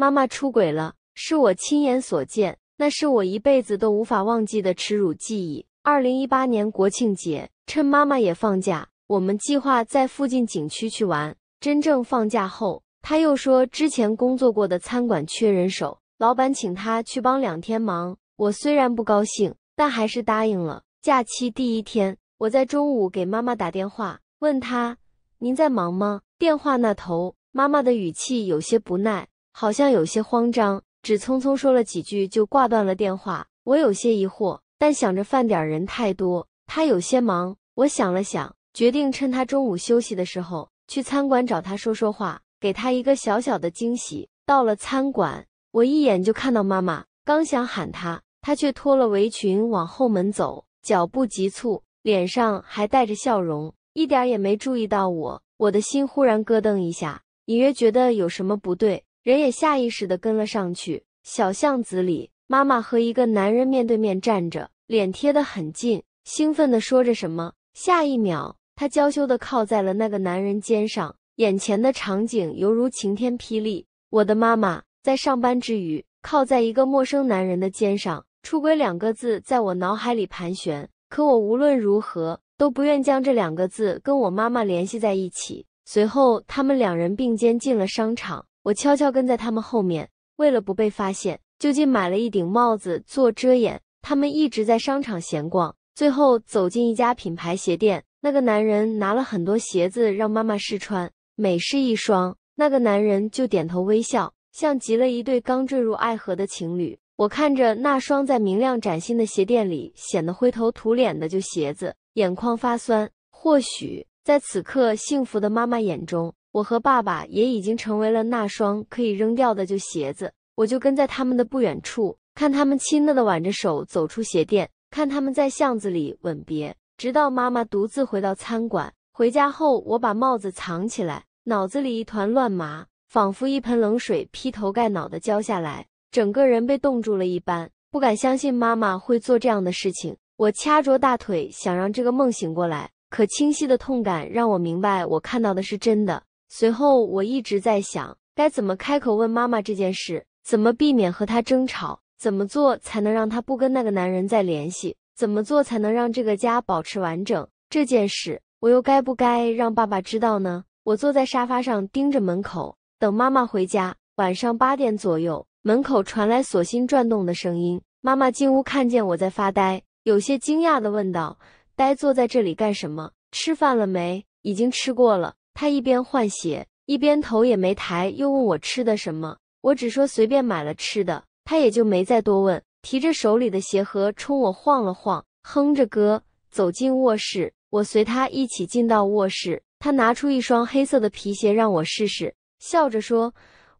妈妈出轨了，是我亲眼所见，那是我一辈子都无法忘记的耻辱记忆。二零一八年国庆节，趁妈妈也放假，我们计划在附近景区去玩。真正放假后，他又说之前工作过的餐馆缺人手，老板请他去帮两天忙。我虽然不高兴，但还是答应了。假期第一天，我在中午给妈妈打电话，问她：“您在忙吗？”电话那头，妈妈的语气有些不耐。好像有些慌张，只匆匆说了几句就挂断了电话。我有些疑惑，但想着饭点人太多，他有些忙。我想了想，决定趁他中午休息的时候去餐馆找他说说话，给他一个小小的惊喜。到了餐馆，我一眼就看到妈妈，刚想喊她，她却脱了围裙往后门走，脚步急促，脸上还带着笑容，一点也没注意到我。我的心忽然咯噔一下，隐约觉得有什么不对。人也下意识地跟了上去。小巷子里，妈妈和一个男人面对面站着，脸贴得很近，兴奋地说着什么。下一秒，她娇羞地靠在了那个男人肩上。眼前的场景犹如晴天霹雳：我的妈妈在上班之余，靠在一个陌生男人的肩上，出轨两个字在我脑海里盘旋。可我无论如何都不愿将这两个字跟我妈妈联系在一起。随后，他们两人并肩进了商场。我悄悄跟在他们后面，为了不被发现，就近买了一顶帽子做遮掩。他们一直在商场闲逛，最后走进一家品牌鞋店。那个男人拿了很多鞋子让妈妈试穿，每试一双，那个男人就点头微笑，像极了一对刚坠入爱河的情侣。我看着那双在明亮崭新的鞋店里显得灰头土脸的旧鞋子，眼眶发酸。或许在此刻，幸福的妈妈眼中。我和爸爸也已经成为了那双可以扔掉的旧鞋子，我就跟在他们的不远处，看他们亲热的挽着手走出鞋店，看他们在巷子里吻别，直到妈妈独自回到餐馆。回家后，我把帽子藏起来，脑子里一团乱麻，仿佛一盆冷水劈头盖脑的浇下来，整个人被冻住了一般，不敢相信妈妈会做这样的事情。我掐着大腿，想让这个梦醒过来，可清晰的痛感让我明白，我看到的是真的。随后，我一直在想该怎么开口问妈妈这件事，怎么避免和她争吵，怎么做才能让她不跟那个男人再联系，怎么做才能让这个家保持完整？这件事，我又该不该让爸爸知道呢？我坐在沙发上，盯着门口，等妈妈回家。晚上八点左右，门口传来锁芯转动的声音。妈妈进屋，看见我在发呆，有些惊讶地问道：“呆坐在这里干什么？吃饭了没？已经吃过了。”他一边换鞋，一边头也没抬，又问我吃的什么。我只说随便买了吃的，他也就没再多问，提着手里的鞋盒冲我晃了晃，哼着歌走进卧室。我随他一起进到卧室，他拿出一双黑色的皮鞋让我试试，笑着说：“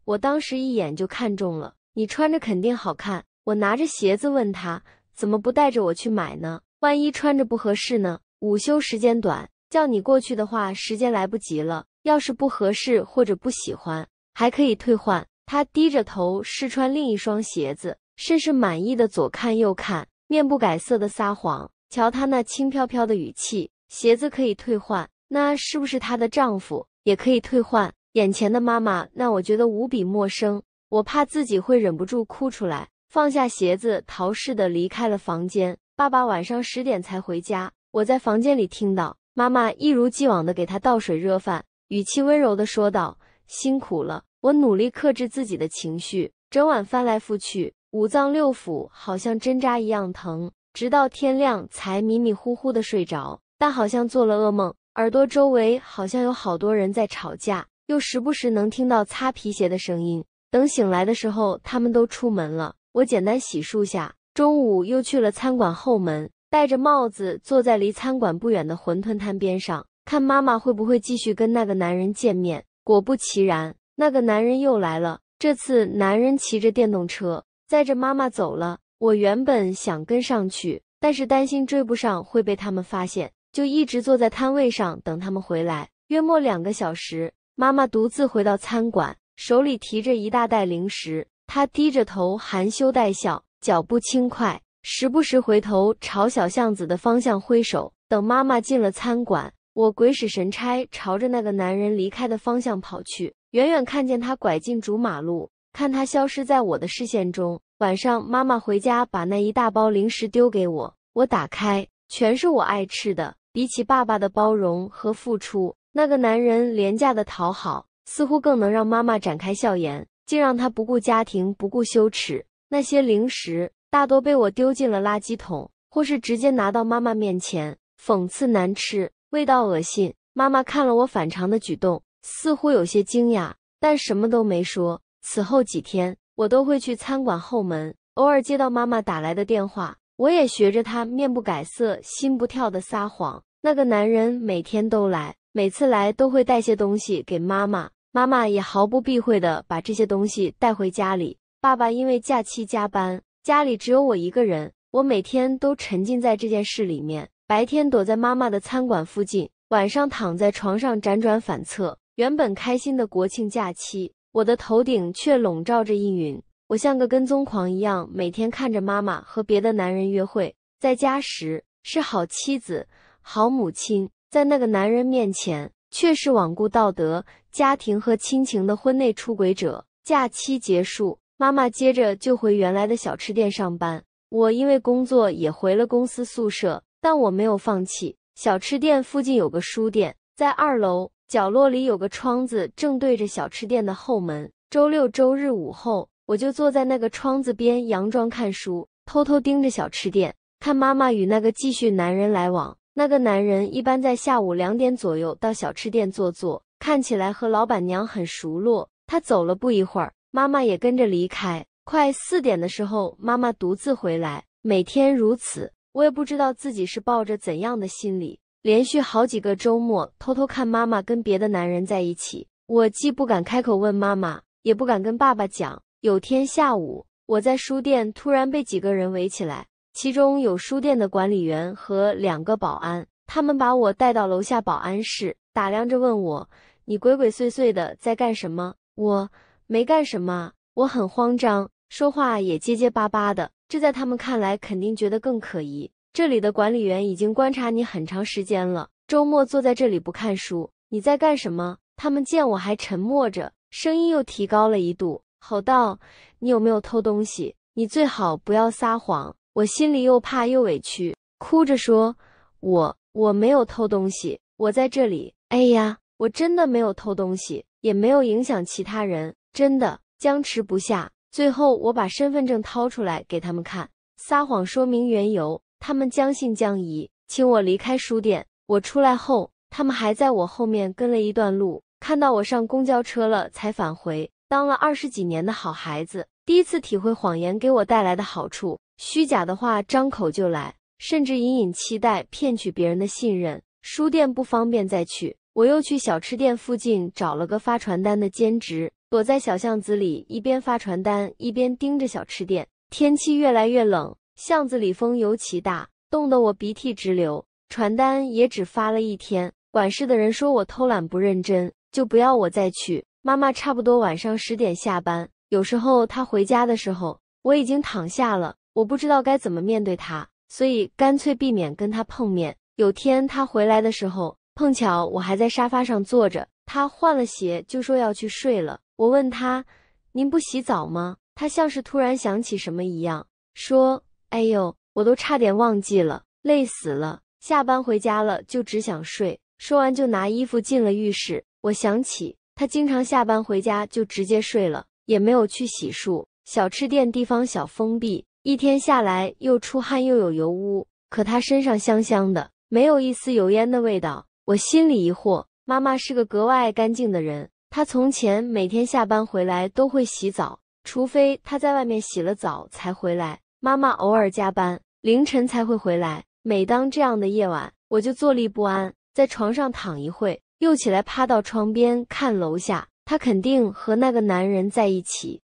我当时一眼就看中了，你穿着肯定好看。”我拿着鞋子问他：“怎么不带着我去买呢？万一穿着不合适呢？”午休时间短。叫你过去的话，时间来不及了。要是不合适或者不喜欢，还可以退换。她低着头试穿另一双鞋子，甚是满意的左看右看，面不改色的撒谎。瞧她那轻飘飘的语气，鞋子可以退换，那是不是她的丈夫也可以退换？眼前的妈妈，那我觉得无比陌生。我怕自己会忍不住哭出来，放下鞋子，逃似的离开了房间。爸爸晚上十点才回家，我在房间里听到。妈妈一如既往的给他倒水、热饭，语气温柔的说道：“辛苦了。”我努力克制自己的情绪，整晚翻来覆去，五脏六腑好像针扎一样疼，直到天亮才迷迷糊糊的睡着，但好像做了噩梦，耳朵周围好像有好多人在吵架，又时不时能听到擦皮鞋的声音。等醒来的时候，他们都出门了。我简单洗漱下，中午又去了餐馆后门。戴着帽子，坐在离餐馆不远的馄饨摊边上，看妈妈会不会继续跟那个男人见面。果不其然，那个男人又来了。这次男人骑着电动车，载着妈妈走了。我原本想跟上去，但是担心追不上会被他们发现，就一直坐在摊位上等他们回来。约莫两个小时，妈妈独自回到餐馆，手里提着一大袋零食。她低着头，含羞带笑，脚步轻快。时不时回头朝小巷子的方向挥手，等妈妈进了餐馆，我鬼使神差朝着那个男人离开的方向跑去。远远看见他拐进主马路，看他消失在我的视线中。晚上妈妈回家，把那一大包零食丢给我，我打开，全是我爱吃的。比起爸爸的包容和付出，那个男人廉价的讨好似乎更能让妈妈展开笑颜，竟让他不顾家庭，不顾羞耻。那些零食。大多被我丢进了垃圾桶，或是直接拿到妈妈面前，讽刺难吃，味道恶心。妈妈看了我反常的举动，似乎有些惊讶，但什么都没说。此后几天，我都会去餐馆后门，偶尔接到妈妈打来的电话，我也学着她面不改色、心不跳的撒谎。那个男人每天都来，每次来都会带些东西给妈妈，妈妈也毫不避讳的把这些东西带回家里。爸爸因为假期加班。家里只有我一个人，我每天都沉浸在这件事里面。白天躲在妈妈的餐馆附近，晚上躺在床上辗转反侧。原本开心的国庆假期，我的头顶却笼罩着阴云。我像个跟踪狂一样，每天看着妈妈和别的男人约会。在家时是好妻子、好母亲，在那个男人面前却是罔顾道德、家庭和亲情的婚内出轨者。假期结束。妈妈接着就回原来的小吃店上班，我因为工作也回了公司宿舍，但我没有放弃。小吃店附近有个书店，在二楼角落里有个窗子，正对着小吃店的后门。周六、周日午后，我就坐在那个窗子边，佯装看书，偷偷盯着小吃店，看妈妈与那个继续男人来往。那个男人一般在下午两点左右到小吃店坐坐，看起来和老板娘很熟络。他走了不一会儿。妈妈也跟着离开。快四点的时候，妈妈独自回来。每天如此，我也不知道自己是抱着怎样的心理，连续好几个周末偷偷看妈妈跟别的男人在一起。我既不敢开口问妈妈，也不敢跟爸爸讲。有天下午，我在书店突然被几个人围起来，其中有书店的管理员和两个保安，他们把我带到楼下保安室，打量着问我：“你鬼鬼祟祟的在干什么？”我。没干什么，我很慌张，说话也结结巴巴的。这在他们看来肯定觉得更可疑。这里的管理员已经观察你很长时间了。周末坐在这里不看书，你在干什么？他们见我还沉默着，声音又提高了一度，吼道：“你有没有偷东西？你最好不要撒谎！”我心里又怕又委屈，哭着说：“我我没有偷东西，我在这里。哎呀，我真的没有偷东西，也没有影响其他人。”真的僵持不下，最后我把身份证掏出来给他们看，撒谎说明缘由，他们将信将疑，请我离开书店。我出来后，他们还在我后面跟了一段路，看到我上公交车了才返回。当了二十几年的好孩子，第一次体会谎言给我带来的好处，虚假的话张口就来，甚至隐隐期待骗取别人的信任。书店不方便再去，我又去小吃店附近找了个发传单的兼职。躲在小巷子里，一边发传单，一边盯着小吃店。天气越来越冷，巷子里风尤其大，冻得我鼻涕直流。传单也只发了一天。管事的人说我偷懒不认真，就不要我再去。妈妈差不多晚上十点下班，有时候她回家的时候，我已经躺下了。我不知道该怎么面对她，所以干脆避免跟她碰面。有天她回来的时候，碰巧我还在沙发上坐着，她换了鞋就说要去睡了。我问他：“您不洗澡吗？”他像是突然想起什么一样，说：“哎呦，我都差点忘记了，累死了，下班回家了就只想睡。”说完就拿衣服进了浴室。我想起他经常下班回家就直接睡了，也没有去洗漱。小吃店地方小封闭，一天下来又出汗又有油污，可他身上香香的，没有一丝油烟的味道。我心里疑惑：妈妈是个格外爱干净的人。他从前每天下班回来都会洗澡，除非他在外面洗了澡才回来。妈妈偶尔加班，凌晨才会回来。每当这样的夜晚，我就坐立不安，在床上躺一会，又起来趴到窗边看楼下。他肯定和那个男人在一起。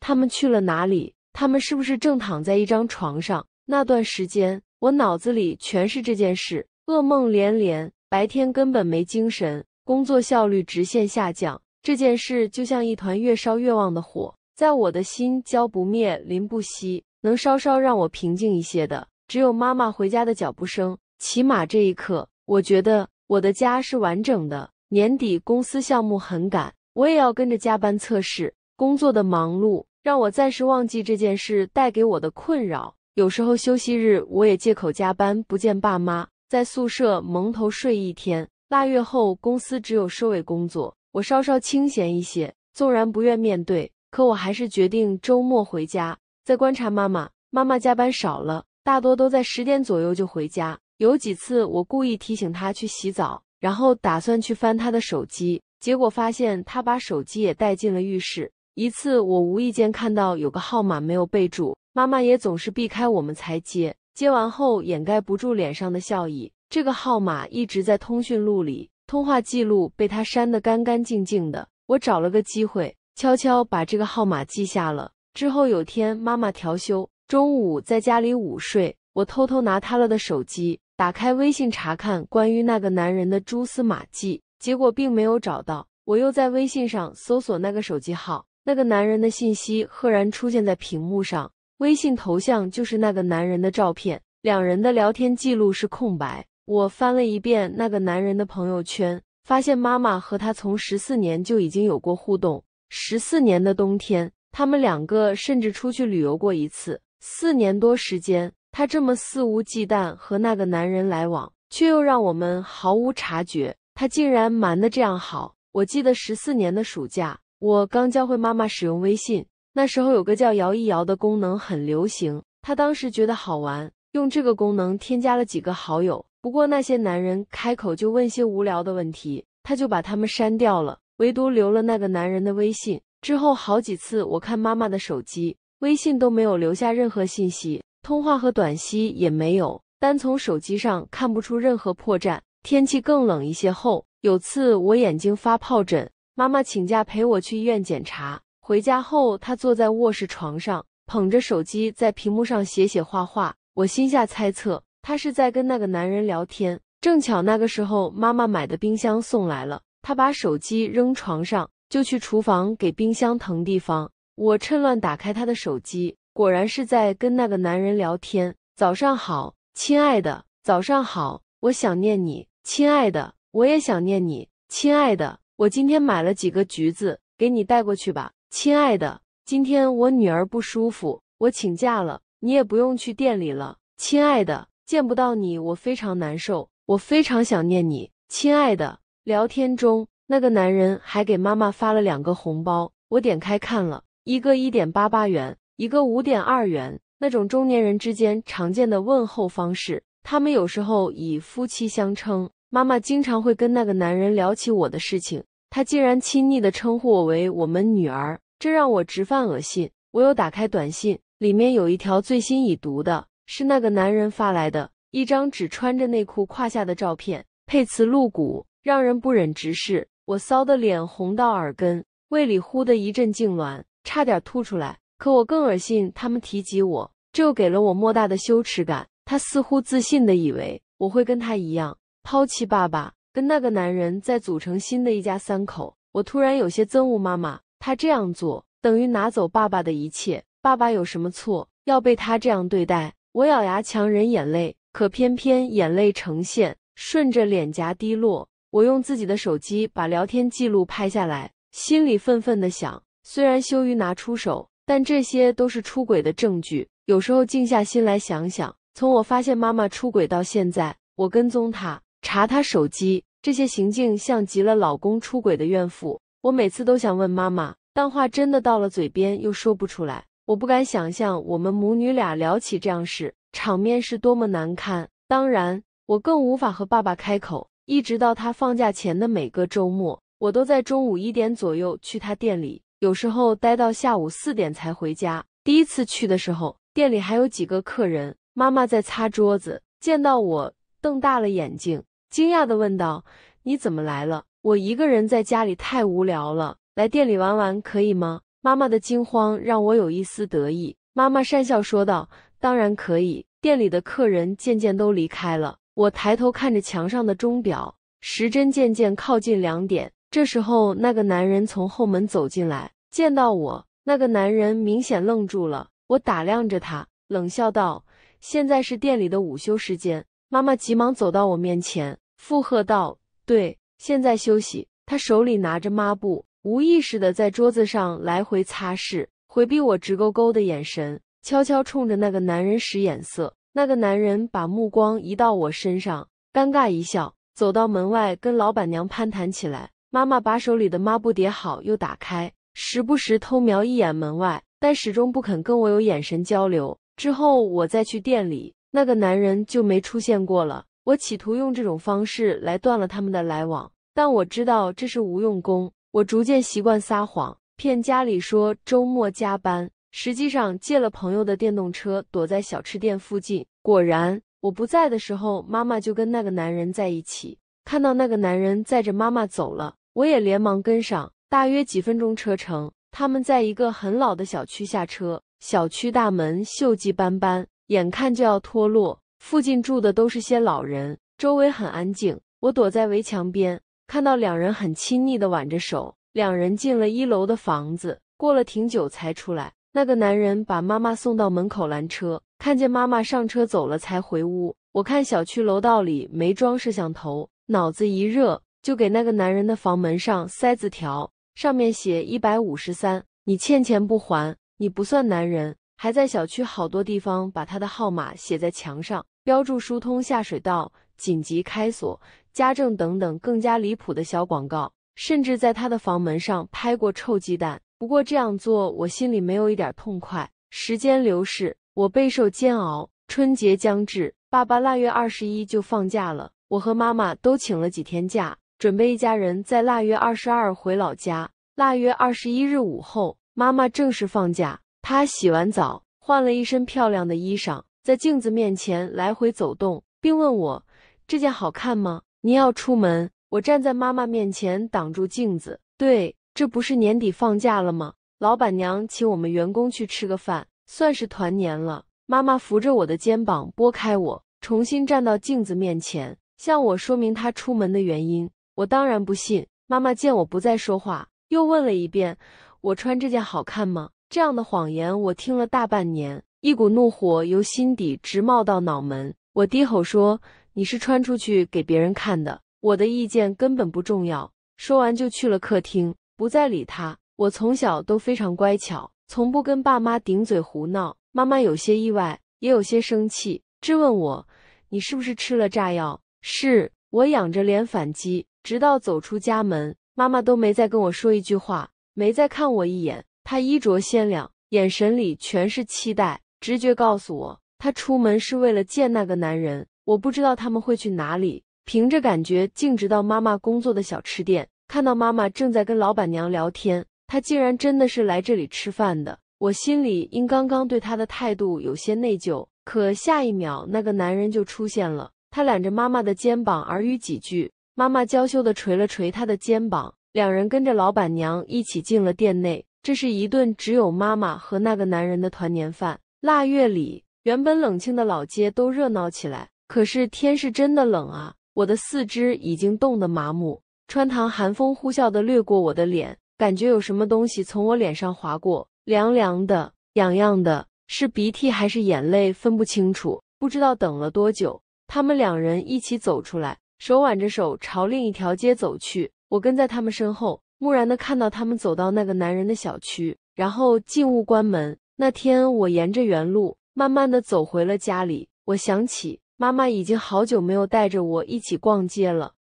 他们去了哪里？他们是不是正躺在一张床上？那段时间，我脑子里全是这件事，噩梦连连。白天根本没精神，工作效率直线下降。这件事就像一团越烧越旺的火，在我的心浇不灭、淋不熄。能稍稍让我平静一些的，只有妈妈回家的脚步声。起码这一刻，我觉得我的家是完整的。年底公司项目很赶，我也要跟着加班测试。工作的忙碌让我暂时忘记这件事带给我的困扰。有时候休息日，我也借口加班，不见爸妈。在宿舍蒙头睡一天，腊月后公司只有收尾工作，我稍稍清闲一些。纵然不愿面对，可我还是决定周末回家再观察妈妈。妈妈加班少了，大多都在十点左右就回家。有几次我故意提醒她去洗澡，然后打算去翻她的手机，结果发现她把手机也带进了浴室。一次我无意间看到有个号码没有备注，妈妈也总是避开我们才接。接完后，掩盖不住脸上的笑意。这个号码一直在通讯录里，通话记录被他删得干干净净的。我找了个机会，悄悄把这个号码记下了。之后有天，妈妈调休，中午在家里午睡，我偷偷拿他了的手机，打开微信查看关于那个男人的蛛丝马迹，结果并没有找到。我又在微信上搜索那个手机号，那个男人的信息赫然出现在屏幕上。微信头像就是那个男人的照片，两人的聊天记录是空白。我翻了一遍那个男人的朋友圈，发现妈妈和他从十四年就已经有过互动。十四年的冬天，他们两个甚至出去旅游过一次。四年多时间，他这么肆无忌惮和那个男人来往，却又让我们毫无察觉。他竟然瞒得这样好。我记得十四年的暑假，我刚教会妈妈使用微信。那时候有个叫摇一摇的功能很流行，他当时觉得好玩，用这个功能添加了几个好友。不过那些男人开口就问些无聊的问题，他就把他们删掉了，唯独留了那个男人的微信。之后好几次我看妈妈的手机，微信都没有留下任何信息，通话和短息也没有，单从手机上看不出任何破绽。天气更冷一些后，有次我眼睛发疱疹，妈妈请假陪我去医院检查。回家后，她坐在卧室床上，捧着手机在屏幕上写写画画。我心下猜测，她是在跟那个男人聊天。正巧那个时候，妈妈买的冰箱送来了，她把手机扔床上，就去厨房给冰箱腾地方。我趁乱打开她的手机，果然是在跟那个男人聊天。早上好，亲爱的，早上好，我想念你，亲爱的，我也想念你，亲爱的，我今天买了几个橘子，给你带过去吧。亲爱的，今天我女儿不舒服，我请假了，你也不用去店里了。亲爱的，见不到你，我非常难受，我非常想念你。亲爱的，聊天中那个男人还给妈妈发了两个红包，我点开看了，一个一点八八元，一个五点二元。那种中年人之间常见的问候方式，他们有时候以夫妻相称。妈妈经常会跟那个男人聊起我的事情。他竟然亲昵地称呼我为我们女儿，这让我直犯恶心。我又打开短信，里面有一条最新已读的，是那个男人发来的，一张只穿着内裤胯下的照片，配词露骨，让人不忍直视。我臊的脸红到耳根，胃里忽的一阵痉挛，差点吐出来。可我更恶心，他们提及我，这又给了我莫大的羞耻感。他似乎自信地以为我会跟他一样抛弃爸爸。跟那个男人再组成新的一家三口，我突然有些憎恶妈妈。她这样做等于拿走爸爸的一切。爸爸有什么错要被她这样对待？我咬牙强忍眼泪，可偏偏眼泪呈现，顺着脸颊滴落。我用自己的手机把聊天记录拍下来，心里愤愤的想：虽然羞于拿出手，但这些都是出轨的证据。有时候静下心来想想，从我发现妈妈出轨到现在，我跟踪她。查他手机，这些行径像极了老公出轨的怨妇。我每次都想问妈妈，但话真的到了嘴边又说不出来。我不敢想象我们母女俩聊起这样事，场面是多么难堪。当然，我更无法和爸爸开口。一直到他放假前的每个周末，我都在中午一点左右去他店里，有时候待到下午四点才回家。第一次去的时候，店里还有几个客人，妈妈在擦桌子，见到我瞪大了眼睛。惊讶地问道：“你怎么来了？我一个人在家里太无聊了，来店里玩玩可以吗？”妈妈的惊慌让我有一丝得意。妈妈讪笑说道：“当然可以。”店里的客人渐渐都离开了。我抬头看着墙上的钟表，时针渐渐靠近两点。这时候，那个男人从后门走进来，见到我，那个男人明显愣住了。我打量着他，冷笑道：“现在是店里的午休时间。”妈妈急忙走到我面前。附和道：“对，现在休息。”他手里拿着抹布，无意识的在桌子上来回擦拭，回避我直勾勾的眼神，悄悄冲着那个男人使眼色。那个男人把目光移到我身上，尴尬一笑，走到门外跟老板娘攀谈起来。妈妈把手里的抹布叠好，又打开，时不时偷瞄一眼门外，但始终不肯跟我有眼神交流。之后我再去店里，那个男人就没出现过了。我企图用这种方式来断了他们的来往，但我知道这是无用功。我逐渐习惯撒谎，骗家里说周末加班，实际上借了朋友的电动车，躲在小吃店附近。果然，我不在的时候，妈妈就跟那个男人在一起。看到那个男人载着妈妈走了，我也连忙跟上。大约几分钟车程，他们在一个很老的小区下车。小区大门锈迹斑斑，眼看就要脱落。附近住的都是些老人，周围很安静。我躲在围墙边，看到两人很亲密的挽着手，两人进了一楼的房子，过了挺久才出来。那个男人把妈妈送到门口拦车，看见妈妈上车走了才回屋。我看小区楼道里没装摄像头，脑子一热就给那个男人的房门上塞字条，上面写一百五十三，你欠钱不还，你不算男人。还在小区好多地方把他的号码写在墙上。标注疏通下水道、紧急开锁、家政等等更加离谱的小广告，甚至在他的房门上拍过臭鸡蛋。不过这样做，我心里没有一点痛快。时间流逝，我备受煎熬。春节将至，爸爸腊月二十一就放假了，我和妈妈都请了几天假，准备一家人在腊月二十二回老家。腊月二十一日午后，妈妈正式放假，她洗完澡，换了一身漂亮的衣裳。在镜子面前来回走动，并问我：“这件好看吗？”您要出门，我站在妈妈面前挡住镜子。对，这不是年底放假了吗？老板娘请我们员工去吃个饭，算是团年了。妈妈扶着我的肩膀，拨开我，重新站到镜子面前，向我说明她出门的原因。我当然不信。妈妈见我不再说话，又问了一遍：“我穿这件好看吗？”这样的谎言我听了大半年。一股怒火由心底直冒到脑门，我低吼说：“你是穿出去给别人看的，我的意见根本不重要。”说完就去了客厅，不再理他。我从小都非常乖巧，从不跟爸妈顶嘴胡闹。妈妈有些意外，也有些生气，质问我：“你是不是吃了炸药？”“是。”我仰着脸反击，直到走出家门，妈妈都没再跟我说一句话，没再看我一眼。她衣着鲜亮，眼神里全是期待。直觉告诉我，他出门是为了见那个男人。我不知道他们会去哪里。凭着感觉，径直到妈妈工作的小吃店。看到妈妈正在跟老板娘聊天，他竟然真的是来这里吃饭的。我心里因刚刚对他的态度有些内疚，可下一秒，那个男人就出现了。他揽着妈妈的肩膀耳语几句，妈妈娇羞的捶了捶他的肩膀。两人跟着老板娘一起进了店内。这是一顿只有妈妈和那个男人的团年饭。腊月里，原本冷清的老街都热闹起来。可是天是真的冷啊，我的四肢已经冻得麻木，穿堂寒风呼啸的掠过我的脸，感觉有什么东西从我脸上划过，凉凉的，痒痒的，是鼻涕还是眼泪，分不清楚。不知道等了多久，他们两人一起走出来，手挽着手朝另一条街走去。我跟在他们身后，木然的看到他们走到那个男人的小区，然后进屋关门。那天，我沿着原路慢慢的走回了家里。我想起，妈妈已经好久没有带着我一起逛街了。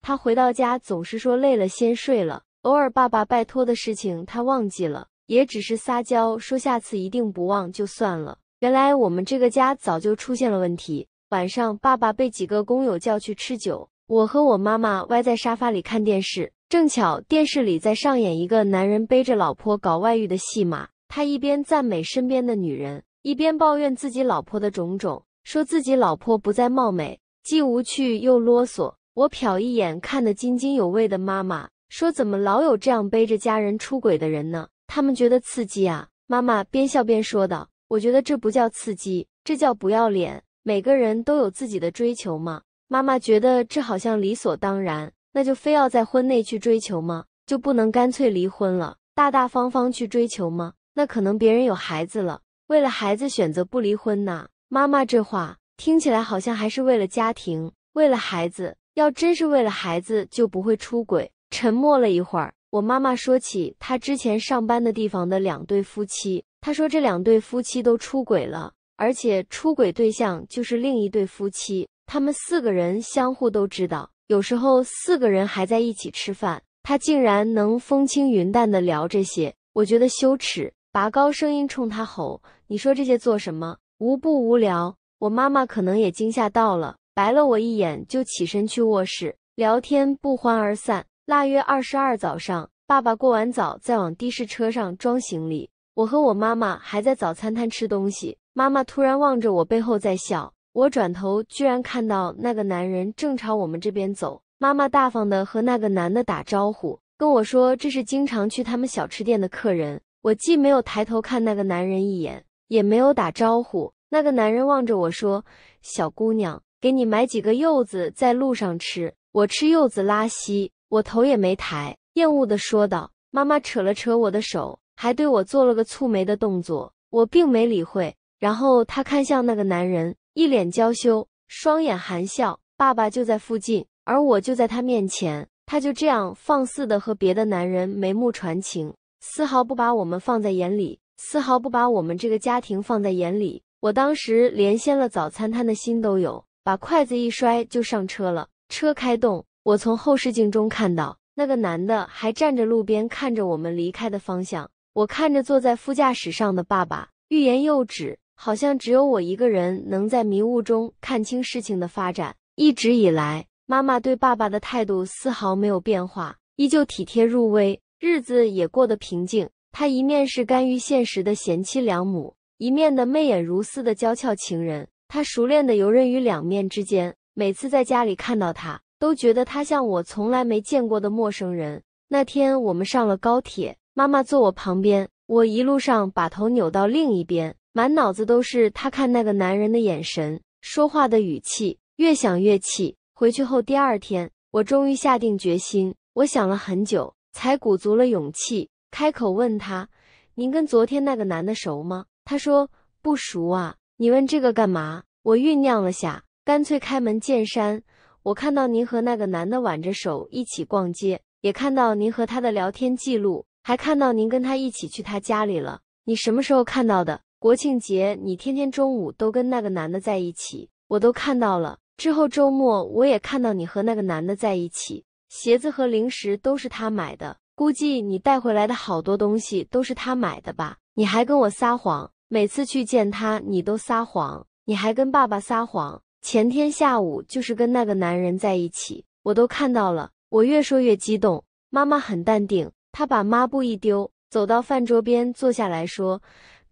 他回到家总是说累了，先睡了。偶尔爸爸拜托的事情他忘记了，也只是撒娇说下次一定不忘就算了。原来我们这个家早就出现了问题。晚上，爸爸被几个工友叫去吃酒，我和我妈妈歪在沙发里看电视。正巧电视里在上演一个男人背着老婆搞外遇的戏码，他一边赞美身边的女人，一边抱怨自己老婆的种种，说自己老婆不再貌美，既无趣又啰嗦。我瞟一眼看得津津有味的妈妈，说：“怎么老有这样背着家人出轨的人呢？他们觉得刺激啊！”妈妈边笑边说道：“我觉得这不叫刺激，这叫不要脸。每个人都有自己的追求嘛。”妈妈觉得这好像理所当然。那就非要在婚内去追求吗？就不能干脆离婚了，大大方方去追求吗？那可能别人有孩子了，为了孩子选择不离婚呢？妈妈这话听起来好像还是为了家庭，为了孩子。要真是为了孩子，就不会出轨。沉默了一会儿，我妈妈说起她之前上班的地方的两对夫妻，她说这两对夫妻都出轨了，而且出轨对象就是另一对夫妻，他们四个人相互都知道。有时候四个人还在一起吃饭，他竟然能风轻云淡的聊这些，我觉得羞耻，拔高声音冲他吼：“你说这些做什么？无不无聊。”我妈妈可能也惊吓到了，白了我一眼就起身去卧室聊天，不欢而散。腊月二十二早上，爸爸过完早再往的士车上装行李，我和我妈妈还在早餐摊吃东西，妈妈突然望着我背后在笑。我转头，居然看到那个男人正朝我们这边走。妈妈大方的和那个男的打招呼，跟我说这是经常去他们小吃店的客人。我既没有抬头看那个男人一眼，也没有打招呼。那个男人望着我说：“小姑娘，给你买几个柚子，在路上吃。我吃柚子拉稀。”我头也没抬，厌恶的说道。妈妈扯了扯我的手，还对我做了个蹙眉的动作。我并没理会。然后她看向那个男人。一脸娇羞，双眼含笑。爸爸就在附近，而我就在他面前。他就这样放肆的和别的男人眉目传情，丝毫不把我们放在眼里，丝毫不把我们这个家庭放在眼里。我当时连掀了早餐摊的心都有，把筷子一摔就上车了。车开动，我从后视镜中看到那个男的还站着路边看着我们离开的方向。我看着坐在副驾驶上的爸爸，欲言又止。好像只有我一个人能在迷雾中看清事情的发展。一直以来，妈妈对爸爸的态度丝毫没有变化，依旧体贴入微，日子也过得平静。她一面是甘于现实的贤妻良母，一面的媚眼如丝的娇俏情人。她熟练的游刃于两面之间。每次在家里看到她，都觉得她像我从来没见过的陌生人。那天我们上了高铁，妈妈坐我旁边，我一路上把头扭到另一边。满脑子都是他看那个男人的眼神，说话的语气，越想越气。回去后第二天，我终于下定决心。我想了很久，才鼓足了勇气开口问他：“您跟昨天那个男的熟吗？”他说：“不熟啊，你问这个干嘛？”我酝酿了下，干脆开门见山：“我看到您和那个男的挽着手一起逛街，也看到您和他的聊天记录，还看到您跟他一起去他家里了。你什么时候看到的？”国庆节，你天天中午都跟那个男的在一起，我都看到了。之后周末我也看到你和那个男的在一起，鞋子和零食都是他买的，估计你带回来的好多东西都是他买的吧？你还跟我撒谎，每次去见他你都撒谎，你还跟爸爸撒谎。前天下午就是跟那个男人在一起，我都看到了。我越说越激动，妈妈很淡定，她把抹布一丢，走到饭桌边坐下来说。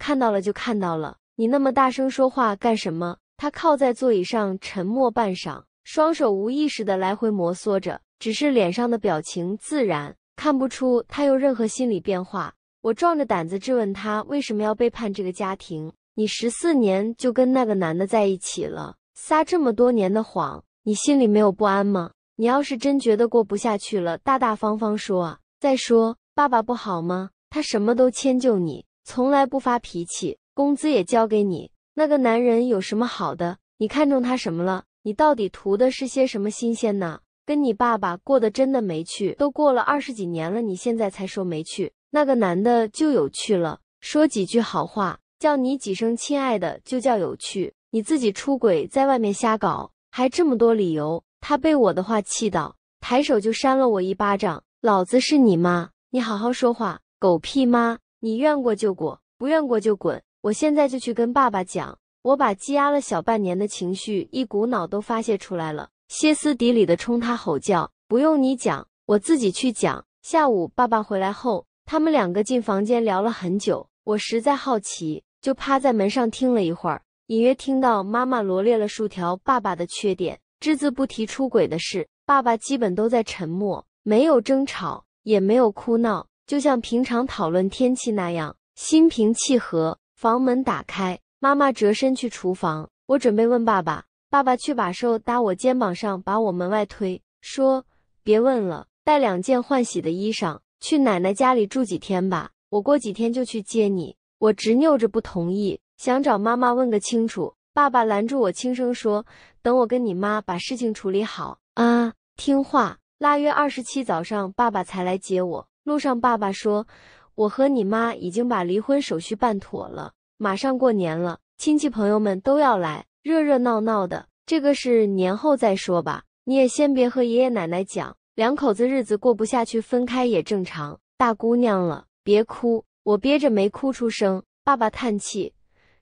看到了就看到了，你那么大声说话干什么？他靠在座椅上，沉默半晌，双手无意识的来回摩挲着，只是脸上的表情自然，看不出他有任何心理变化。我壮着胆子质问他，为什么要背叛这个家庭？你十四年就跟那个男的在一起了，撒这么多年的谎，你心里没有不安吗？你要是真觉得过不下去了，大大方方说啊。再说爸爸不好吗？他什么都迁就你。从来不发脾气，工资也交给你。那个男人有什么好的？你看中他什么了？你到底图的是些什么新鲜呢？跟你爸爸过得真的没趣，都过了二十几年了，你现在才说没趣。那个男的就有趣了，说几句好话，叫你几声亲爱的，就叫有趣。你自己出轨，在外面瞎搞，还这么多理由。他被我的话气到，抬手就扇了我一巴掌。老子是你妈？你好好说话，狗屁妈！你怨过就过，不愿过就滚！我现在就去跟爸爸讲。我把积压了小半年的情绪一股脑都发泄出来了，歇斯底里的冲他吼叫。不用你讲，我自己去讲。下午爸爸回来后，他们两个进房间聊了很久。我实在好奇，就趴在门上听了一会儿，隐约听到妈妈罗列了数条爸爸的缺点，只字不提出轨的事。爸爸基本都在沉默，没有争吵，也没有哭闹。就像平常讨论天气那样，心平气和。房门打开，妈妈折身去厨房。我准备问爸爸，爸爸却把手搭我肩膀上，把我门外推，说：“别问了，带两件换洗的衣裳，去奶奶家里住几天吧。我过几天就去接你。”我执拗着不同意，想找妈妈问个清楚。爸爸拦住我，轻声说：“等我跟你妈把事情处理好啊，听话。”腊月二十七早上，爸爸才来接我。路上，爸爸说：“我和你妈已经把离婚手续办妥了，马上过年了，亲戚朋友们都要来，热热闹闹的。这个是年后再说吧，你也先别和爷爷奶奶讲。两口子日子过不下去，分开也正常。大姑娘了，别哭，我憋着没哭出声。”爸爸叹气：“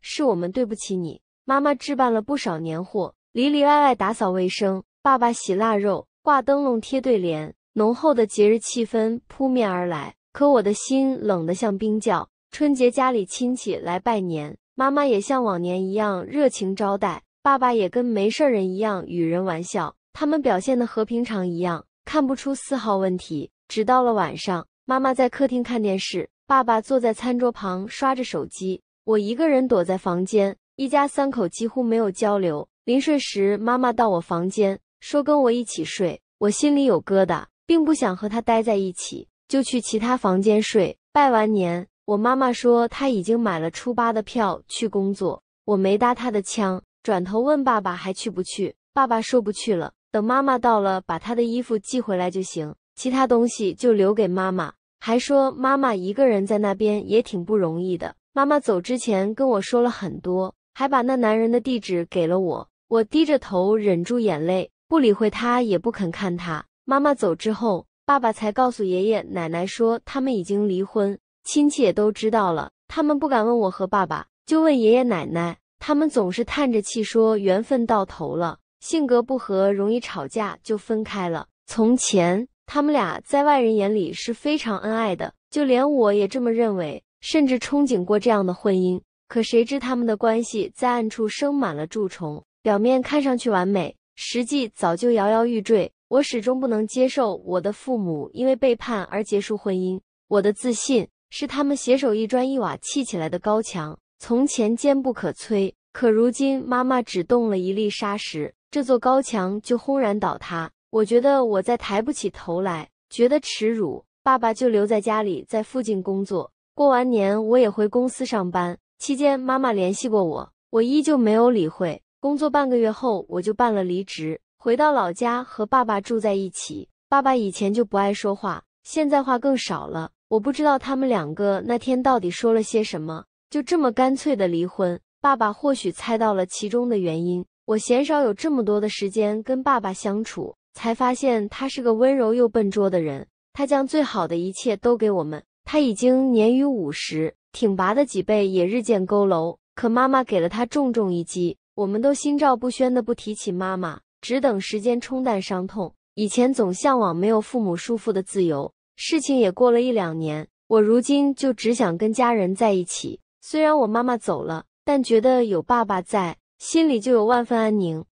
是我们对不起你。”妈妈置办了不少年货，里里外外打扫卫生，爸爸洗腊肉，挂灯笼，贴对联。浓厚的节日气氛扑面而来，可我的心冷得像冰窖。春节家里亲戚来拜年，妈妈也像往年一样热情招待，爸爸也跟没事人一样与人玩笑，他们表现的和平常一样，看不出丝毫问题。直到了晚上，妈妈在客厅看电视，爸爸坐在餐桌旁刷着手机，我一个人躲在房间，一家三口几乎没有交流。临睡时，妈妈到我房间说跟我一起睡，我心里有疙瘩。并不想和他待在一起，就去其他房间睡。拜完年，我妈妈说他已经买了初八的票去工作，我没搭他的腔，转头问爸爸还去不去。爸爸说不去了，等妈妈到了，把他的衣服寄回来就行，其他东西就留给妈妈。还说妈妈一个人在那边也挺不容易的。妈妈走之前跟我说了很多，还把那男人的地址给了我。我低着头忍住眼泪，不理会他，也不肯看他。妈妈走之后，爸爸才告诉爷爷奶奶说他们已经离婚，亲戚也都知道了。他们不敢问我和爸爸，就问爷爷奶奶。他们总是叹着气说缘分到头了，性格不合，容易吵架，就分开了。从前，他们俩在外人眼里是非常恩爱的，就连我也这么认为，甚至憧憬过这样的婚姻。可谁知他们的关系在暗处生满了蛀虫，表面看上去完美，实际早就摇摇欲坠。我始终不能接受我的父母因为背叛而结束婚姻。我的自信是他们携手一砖一瓦砌起来的高墙，从前坚不可摧，可如今妈妈只动了一粒沙石，这座高墙就轰然倒塌。我觉得我在抬不起头来，觉得耻辱。爸爸就留在家里，在附近工作。过完年我也回公司上班。期间妈妈联系过我，我依旧没有理会。工作半个月后，我就办了离职。回到老家和爸爸住在一起，爸爸以前就不爱说话，现在话更少了。我不知道他们两个那天到底说了些什么，就这么干脆的离婚。爸爸或许猜到了其中的原因。我鲜少有这么多的时间跟爸爸相处，才发现他是个温柔又笨拙的人。他将最好的一切都给我们。他已经年逾五十，挺拔的脊背也日渐佝偻。可妈妈给了他重重一击，我们都心照不宣的不提起妈妈。只等时间冲淡伤痛。以前总向往没有父母束缚的自由，事情也过了一两年，我如今就只想跟家人在一起。虽然我妈妈走了，但觉得有爸爸在，心里就有万分安宁。